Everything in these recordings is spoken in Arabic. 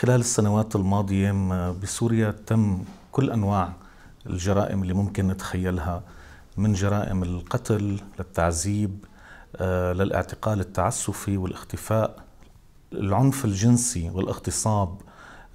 خلال السنوات الماضية بسوريا تم كل أنواع الجرائم اللي ممكن نتخيلها من جرائم القتل للتعذيب آه، للاعتقال التعسفي والاختفاء العنف الجنسي والاغتصاب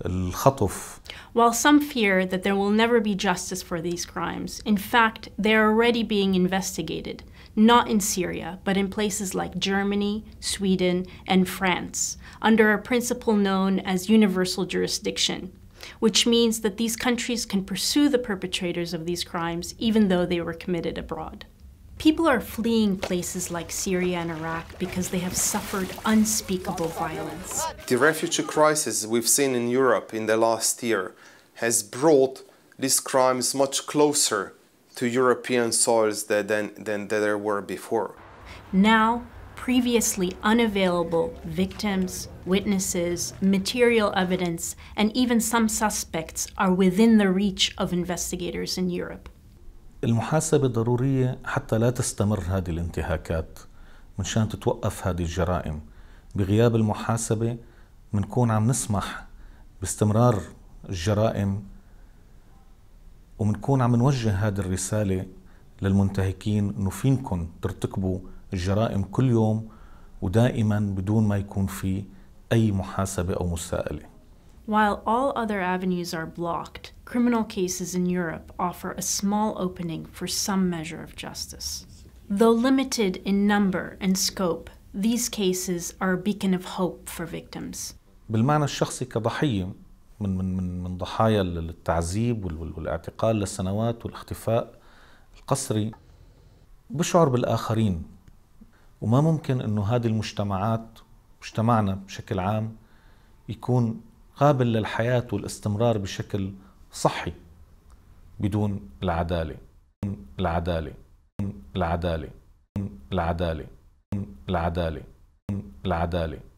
الخطف While some fear that there will never be justice for these crimes, in fact, they are already being investigated, not in Syria, but in places like Germany, Sweden, and France, under a principle known as universal jurisdiction, which means that these countries can pursue the perpetrators of these crimes even though they were committed abroad. People are fleeing places like Syria and Iraq because they have suffered unspeakable violence. The refugee crisis we've seen in Europe in the last year has brought these crimes much closer to European soils than, than, than there were before. Now, previously unavailable victims, witnesses, material evidence, and even some suspects are within the reach of investigators in Europe. المحاسبة ضرورية حتى لا تستمر هذه الانتهاكات منشان تتوقف هذه الجرائم بغياب المحاسبة منكون عم نسمح باستمرار الجرائم وبنكون عم نوجه هذه الرسالة للمنتهكين انه فينكم ترتكبوا الجرائم كل يوم ودائما بدون ما يكون في أي محاسبة أو مساءلة. While all other avenues are blocked, criminal cases in Europe offer a small opening for some measure of justice. Though limited in number and scope, these cases are a beacon of hope for victims. بالمعنى الشخصي كضحية من من من من ضحايا التعذيب والاعتقال للسنوات والاختفاء القسري بشعر بالآخرين وما ممكن أنه هذه المجتمعات مجتمعنا بشكل عام يكون قابل للحياة والاستمرار بشكل صحي بدون العدالة العدالة العدالة العدالة العدالة العدالة